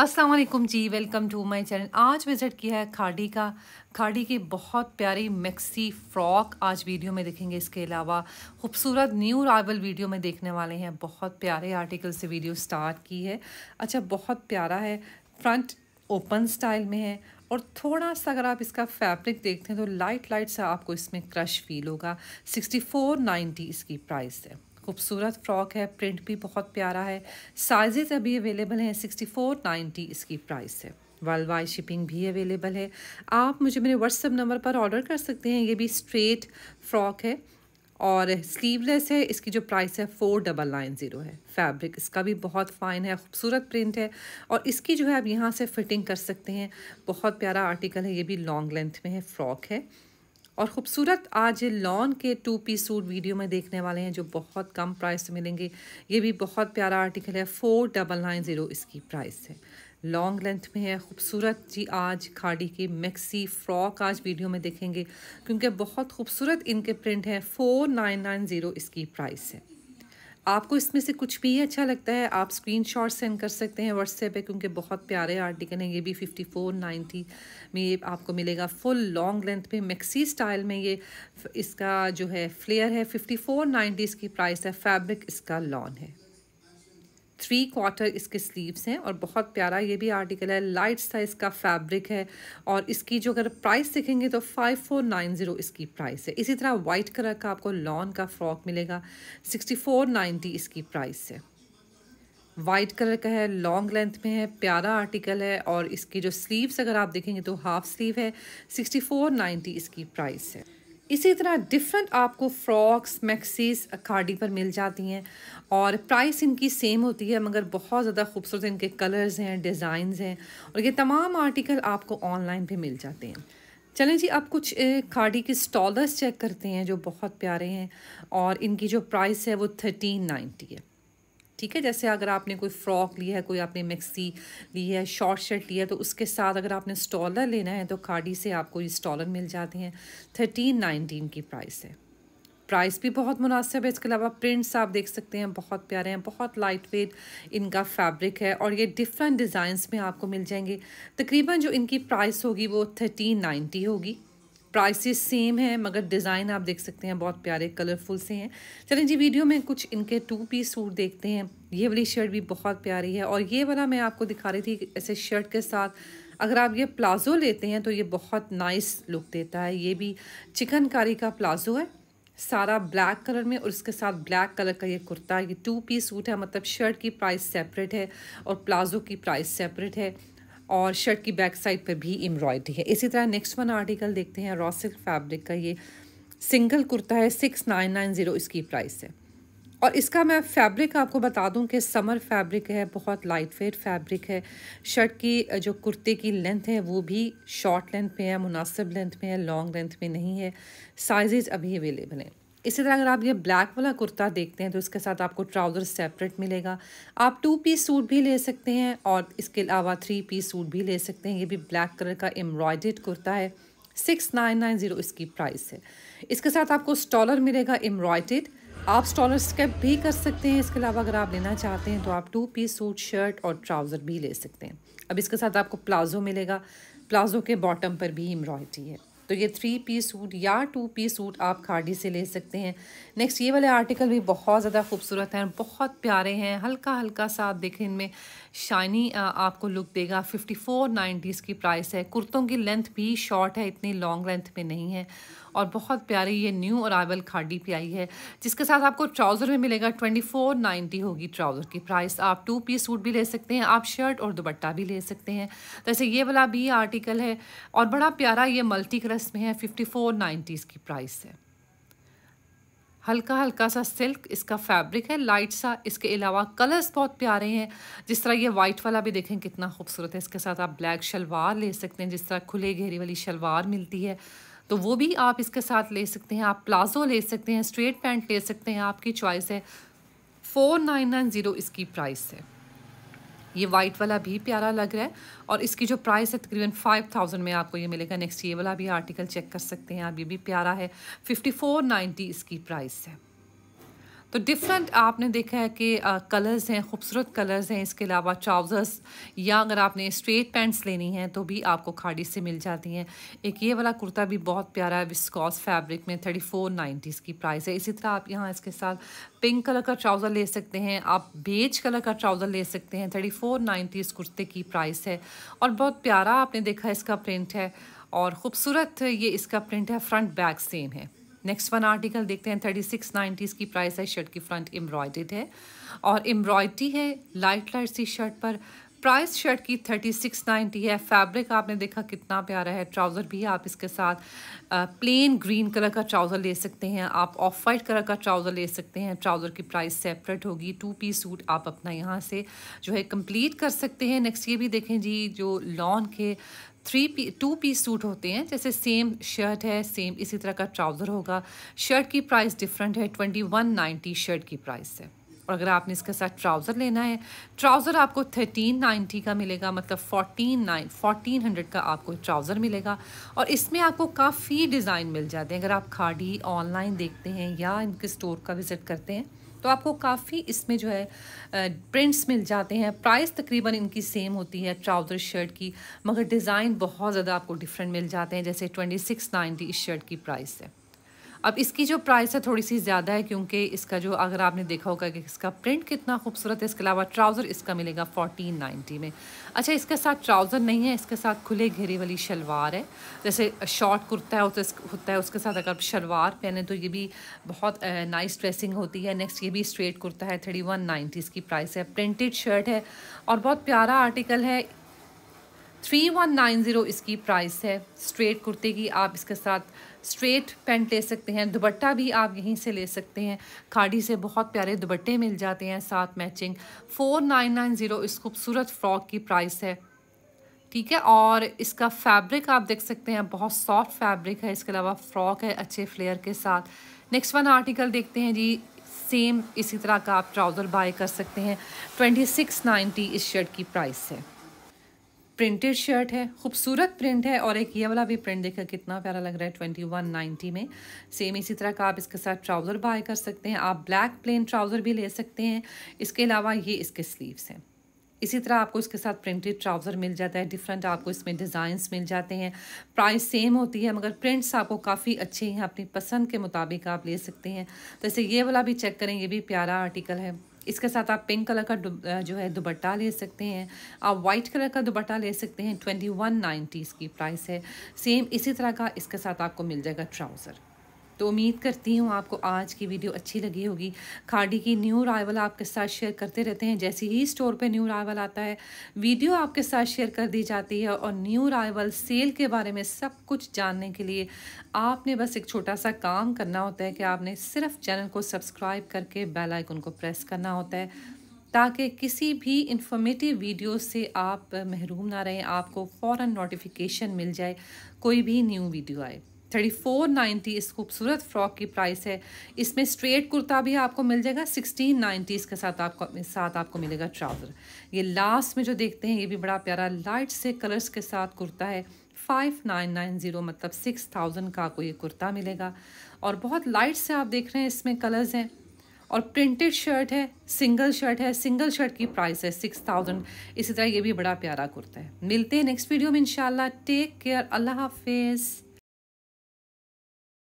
असलकुम जी welcome to my channel आज विज़िट किया है खाड़ी का खाड़ी की बहुत प्यारी मैक्सी फ्रॉक आज वीडियो में देखेंगे इसके अलावा खूबसूरत न्यू राइवल वीडियो में देखने वाले हैं बहुत प्यारे आर्टिकल से वीडियो स्टार्ट की है अच्छा बहुत प्यारा है फ्रंट ओपन स्टाइल में है और थोड़ा सा अगर आप इसका फैब्रिक देखते हैं तो लाइट लाइट सा आपको इसमें क्रश फील होगा सिक्सटी फोर नाइन्टी इसकी प्राइस है खूबसूरत फ्रॉक है प्रिंट भी बहुत प्यारा है साइजेस अभी अवेलेबल हैं सिक्सटी फोर नाइन्टी इसकी प्राइस है वर्ल्ड वाइड शिपिंग भी अवेलेबल है आप मुझे मेरे व्हाट्सअप नंबर पर ऑर्डर कर सकते हैं ये भी स्ट्रेट फ्रॉक है और स्लीवलेस है इसकी जो प्राइस है फोर डबल नाइन ज़ीरो है फैब्रिक इसका भी बहुत फ़ाइन है खूबसूरत प्रिंट है और इसकी जो है आप यहाँ से फिटिंग कर सकते हैं बहुत प्यारा आर्टिकल है ये भी लॉन्ग लेंथ में है फ्रॉक है और ख़ूबसूरत आज लॉन के टू पीस सूट वीडियो में देखने वाले हैं जो बहुत कम प्राइस में मिलेंगे ये भी बहुत प्यारा आर्टिकल है फोर डबल नाइन ज़ीरो इसकी प्राइस है लॉन्ग लेंथ में है खूबसूरत जी आज खाड़ी की मैक्सी फ्रॉक आज वीडियो में देखेंगे क्योंकि बहुत खूबसूरत इनके प्रिंट हैं फोर नाइन नाइन ज़ीरो इसकी प्राइस है आपको इसमें से कुछ भी अच्छा लगता है आप स्क्रीन शॉट सेंड कर सकते हैं व्हाट्सएप पे क्योंकि बहुत प्यारे आर्टिकल हैं ये भी फिफ्टी फोर नाइन्टी में ये आपको मिलेगा फुल लॉन्ग लेंथ पे मैक्सी स्टाइल में ये इसका जो है फ्लेयर है फिफ्टी फोर नाइन्टी इसकी प्राइस है फैब्रिक इसका लॉन है थ्री क्वार्टर इसके स्लीव्स हैं और बहुत प्यारा ये भी आर्टिकल है लाइट सा इसका फैब्रिक है और इसकी जो अगर प्राइस देखेंगे तो फाइव फोर नाइन ज़ीरो इसकी प्राइस है इसी तरह वाइट कलर का आपको लॉन का फ्रॉक मिलेगा सिक्सटी फोर नाइन्टी इसकी प्राइस है वाइट कलर का है लॉन्ग लेंथ में है प्यारा आर्टिकल है और इसकी जो स्लीव्स अगर आप देखेंगे तो हाफ स्लीव है सिक्सटी फोर नाइन्टी इसकी प्राइस है इसी तरह डिफरेंट आपको फ्रॉक्स मैक्सीस अकार्डी पर मिल जाती हैं और प्राइस इनकी सेम होती है मगर बहुत ज़्यादा खूबसूरत इनके कलर्स हैं डिज़ाइंस हैं और ये तमाम आर्टिकल आपको ऑनलाइन पे मिल जाते हैं चलें जी अब कुछ खाड़ी के स्टॉलर्स चेक करते हैं जो बहुत प्यारे हैं और इनकी जो प्राइस है वो थर्टीन नाइन्टी है ठीक है जैसे अगर आपने कोई फ्रॉक लिया है कोई आपने मिक्सी ली है शॉर्ट शर्ट लिया है तो उसके साथ अगर आपने स्टॉलर लेना है तो खाड़ी से आपको ये स्टॉलर मिल जाते हैं थर्टीन नाइनटीन की प्राइस है प्राइस भी बहुत मुनासिब है इसके अलावा प्रिंट्स आप देख सकते हैं बहुत प्यारे हैं बहुत लाइट वेट इनका फैब्रिक है और ये डिफरेंट डिज़ाइंस में आपको मिल जाएंगे तकरीबन जो इनकी प्राइस होगी वो थर्टीन नाइन्टी होगी प्राइसेस सेम है मगर डिज़ाइन आप देख सकते हैं बहुत प्यारे कलरफुल से हैं चलें जी वीडियो में कुछ इनके टू पीस सूट देखते हैं ये वाली शर्ट भी बहुत प्यारी है और ये वाला मैं आपको दिखा रही थी ऐसे शर्ट के साथ अगर आप ये प्लाज़ो लेते हैं तो ये बहुत नाइस लुक देता है ये भी चिकनकारी का प्लाज़ो है सारा ब्लैक कलर में और इसके साथ ब्लैक कलर का ये कुर्ता ये टू पीस सूट है मतलब शर्ट की प्राइस सेपरेट है और प्लाज़ो की प्राइस सेपरेट है और शर्ट की बैक साइड पर भी एम्ब्रॉयडरी है इसी तरह नेक्स्ट वन आर्टिकल देखते हैं रॉसिल फैब्रिक का ये सिंगल कुर्ता है सिक्स नाइन नाइन ज़ीरो इसकी प्राइस है और इसका मैं फैब्रिक आपको बता दूं कि समर फैब्रिक है बहुत लाइट वेट फैब्रिक है शर्ट की जो कुर्ते की लेंथ है वो भी शॉर्ट लेंथ में है मुनासिब लेंथ में है लॉन्ग लेंथ में नहीं है साइजेज़ अभी अवेलेबल हैं इसी तरह अगर आप ये ब्लैक वाला कुर्ता देखते हैं तो इसके साथ आपको ट्राउज़र सेपरेट मिलेगा आप टू पीस सूट भी ले सकते हैं और इसके अलावा थ्री पीस सूट भी ले सकते हैं ये भी ब्लैक कलर का एम्ब्रॉयडेड कुर्ता है सिक्स नाइन नाइन ज़ीरो इसकी प्राइस है इसके साथ आपको स्टॉलर मिलेगा एम्ब्रॉयडेड आप स्टॉलर स्केप भी कर सकते हैं इसके अलावा अगर आप लेना चाहते हैं तो आप टू पीस सूट शर्ट और ट्राउज़र भी ले सकते हैं अब इसके साथ आपको प्लाजो मिलेगा प्लाजो के बॉटम पर भी एम्ब्रॉयडरी है तो ये थ्री पीस सूट या टू पीस सूट आप खाड़ी से ले सकते हैं नेक्स्ट ये वाले आर्टिकल भी बहुत ज़्यादा खूबसूरत हैं बहुत प्यारे हैं हल्का हल्का सा आप देखें इनमें शाइनी आपको लुक देगा फिफ्टी फोर नाइन्टीज़ की प्राइस है कुर्तों की लेंथ भी शॉर्ट है इतनी लॉन्ग लेंथ में नहीं है और बहुत प्यारी ये न्यू अरावल खाडी पे आई है जिसके साथ आपको ट्राउज़र में मिलेगा ट्वेंटी फोर नाइन्टी होगी ट्राउज़र की प्राइस आप टू पीस सूट भी ले सकते हैं आप शर्ट और दुपट्टा भी ले सकते हैं जैसे तो ये वाला भी आर्टिकल है और बड़ा प्यारा ये मल्टी कलर्स में है फिफ्टी फोर नाइन्टी इसकी प्राइस है हल्का हल्का सा सिल्क इसका फैब्रिक है लाइट सा इसके अलावा कलर्स बहुत प्यारे हैं जिस तरह ये वाइट वाला भी देखें कितना खूबसूरत है इसके साथ आप ब्लैक शलवार ले सकते हैं जिस तरह खुले घेरी वाली शलवार मिलती है तो वो भी आप इसके साथ ले सकते हैं आप प्लाजो ले सकते हैं स्ट्रेट पैंट ले सकते हैं आपकी चॉइस है फोर नाइन नाइन ज़ीरो इसकी प्राइस है ये वाइट वाला भी प्यारा लग रहा है और इसकी जो प्राइस है तकरीबन फाइव थाउजेंड में आपको ये मिलेगा नेक्स्ट ये वाला भी आर्टिकल चेक कर सकते हैं आप ये भी प्यारा है फिफ्टी फोर नाइन्टी इसकी प्राइस है तो डिफरेंट आपने देखा है कि कलर्स हैं खूबसूरत कलर्स हैं इसके अलावा ट्राउज़र्स या अगर आपने स्ट्रेट पैंट्स लेनी हैं तो भी आपको खाड़ी से मिल जाती हैं एक ये वाला कुर्ता भी बहुत प्यारा है विस्कॉस फैब्रिक में थर्टी फोर नाइन्टीज़ की प्राइस है इसी तरह आप यहाँ इसके साथ पिंक कलर का ट्राउज़र ले सकते हैं आप बेज कलर का ट्राउज़र ले सकते हैं थर्टी फोर नाइन्टीज़ कुर्ते की प्राइस है और बहुत प्यारा आपने देखा इसका प्रिंट है और ख़ूबसूरत ये इसका प्रिंट है फ्रंट बैक सेम है नेक्स्ट वन आर्टिकल देखते हैं थर्टी सिक्स नाइन्टीज़ की प्राइस है शर्ट की फ्रंट एम्ब्रॉयडेड है और एम्ब्रॉयडरी है लाइट लाइट सी शर्ट पर प्राइस शर्ट की थर्टी सिक्स नाइन्टी है फैब्रिक आपने देखा कितना प्यारा है ट्राउज़र भी आप इसके साथ प्लेन ग्रीन कलर का ट्राउज़र ले सकते हैं आप ऑफ वाइट कलर का ट्राउज़र ले सकते हैं ट्राउज़र की प्राइस सेपरेट होगी टू पी सूट आप अपना यहाँ से जो है कंप्लीट कर सकते हैं नेक्स्ट ये भी देखें जी जो लॉन के three P two piece suit होते हैं जैसे सेम शर्ट है सेम इसी तरह का ट्राउज़र होगा शर्ट की प्राइस डिफरेंट है ट्वेंटी वन नाइन्टी शर्ट की प्राइस है और अगर आपने इसके साथ ट्राउज़र लेना है ट्राउज़र आपको थर्टीन नाइन्टी का मिलेगा मतलब फोर्टीन नाइन फोर्टीन हंड्रेड का आपको ट्राउज़र मिलेगा और इसमें आपको काफ़ी डिज़ाइन मिल जाते हैं अगर आप खाड़ी ऑनलाइन देखते हैं या इनके स्टोर का विज़िट करते हैं तो आपको काफ़ी इसमें जो है प्रिंट्स मिल जाते हैं प्राइस तकरीबन इनकी सेम होती है ट्राउज़र शर्ट की मगर डिज़ाइन बहुत ज़्यादा आपको डिफरेंट मिल जाते हैं जैसे ट्वेंटी सिक्स नाइन्टी इस शर्ट की प्राइस है अब इसकी जो प्राइस है थोड़ी सी ज़्यादा है क्योंकि इसका जो अगर आपने देखा होगा कि इसका प्रिंट कितना खूबसूरत है इसके अलावा ट्राउज़र इसका मिलेगा फोर्टीन नाइन्टी में अच्छा इसके साथ ट्राउज़र नहीं है इसके साथ खुले घेरे वाली शलवार है जैसे शॉर्ट कुर्ता है होता है उसके साथ अगर आप शलवार पहने तो ये भी बहुत नाइस ड्रेसिंग होती है नेक्स्ट ये भी स्ट्रेट कुर्ता है थर्टी वन नाइन्टी इसकी प्राइस है प्रिंटेड शर्ट है और बहुत प्यारा आर्टिकल है थ्री वन नाइन ज़ीरो इसकी प्राइस है स्ट्रेट कुर्ते की आप इसके साथ स्ट्रेट पेंट ले सकते हैं दुपट्टा भी आप यहीं से ले सकते हैं खाड़ी से बहुत प्यारे दुबट्टे मिल जाते हैं साथ matching four nine nine zero इस खूबसूरत फ़्रॉक की प्राइस है ठीक है और इसका फैब्रिक आप देख सकते हैं बहुत सॉफ्ट फैब्रिक है इसके अलावा फ्रॉक है अच्छे फ्लेयर के साथ नेक्स्ट वन आर्टिकल देखते हैं जी सेम इसी तरह का आप ट्राउज़र बाय कर सकते हैं ट्वेंटी सिक्स नाइन्टी इस शर्ट की प्राइस है प्रिंटेड शर्ट है खूबसूरत प्रिंट है और एक ये वाला भी प्रिंट देखकर कितना प्यारा लग रहा है ट्वेंटी वन नाइन्टी में सेम इसी तरह का आप इसके साथ ट्राउज़र बाय कर सकते हैं आप ब्लैक प्लेन ट्राउज़र भी ले सकते हैं इसके अलावा ये इसके स्लीव्स हैं इसी तरह आपको इसके साथ प्रिंटेड ट्राउज़र मिल जाता है डिफरेंट आपको इसमें डिज़ाइंस मिल जाते हैं प्राइस सेम होती है मगर प्रिंट्स आपको काफ़ी अच्छे हैं अपनी पसंद के मुताबिक आप ले सकते हैं जैसे तो ये वाला भी चेक करें ये भी प्यारा आर्टिकल है इसके साथ आप पिंक कलर का जो है दुपट्टा ले सकते हैं आप वाइट कलर का दुपट्टा ले सकते हैं ट्वेंटी वन नाइन्टी इसकी प्राइस है सेम इसी तरह का इसके साथ आपको मिल जाएगा ट्राउज़र तो उम्मीद करती हूँ आपको आज की वीडियो अच्छी लगी होगी खाड़ी की न्यू रावल आपके साथ शेयर करते रहते हैं जैसे ही स्टोर पे न्यू रावल आता है वीडियो आपके साथ शेयर कर दी जाती है और न्यू रावल सेल के बारे में सब कुछ जानने के लिए आपने बस एक छोटा सा काम करना होता है कि आपने सिर्फ चैनल को सब्सक्राइब करके बेलाइकन को प्रेस करना होता है ताकि किसी भी इंफॉर्मेटिव वीडियो से आप महरूम ना रहें आपको फ़ौर नोटिफिकेशन मिल जाए कोई भी न्यू वीडियो आए थर्टी फोर नाइन्टी इस खूबसूरत फ्रॉक की प्राइस है इसमें स्ट्रेट कुर्ता भी आपको मिल जाएगा सिक्सटीन नाइन्टी इसके साथ आपको साथ आपको मिलेगा ट्राउज़र ये लास्ट में जो देखते हैं ये भी बड़ा प्यारा लाइट से कलर्स के साथ कुर्ता है फाइव नाइन नाइन ज़ीरो मतलब सिक्स थाउजेंड का आपको ये कुर्ता मिलेगा और बहुत लाइट से आप देख रहे हैं इसमें कलर्स हैं और प्रिंटेड शर्ट है सिंगल शर्ट है सिंगल शर्ट की प्राइस है सिक्स थाउजेंड इसी तरह ये भी बड़ा प्यारा कुर्ता है मिलते हैं नेक्स्ट वीडियो में इंशाल्लाह टेक केयर अल्लाह हाफिज़